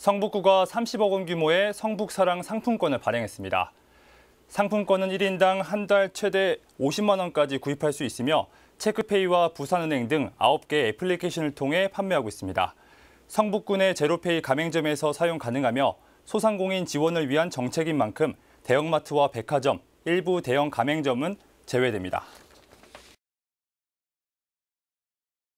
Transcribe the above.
성북구가 30억 원 규모의 성북사랑 상품권을 발행했습니다. 상품권은 1인당 한 달 최대 50만 원까지 구입할 수 있으며 체크페이와 부산은행 등 9개 애플리케이션을 통해 판매하고 있습니다. 성북구 내 제로페이 가맹점에서 사용 가능하며 소상공인 지원을 위한 정책인 만큼 대형마트와 백화점, 일부 대형 가맹점은 제외됩니다.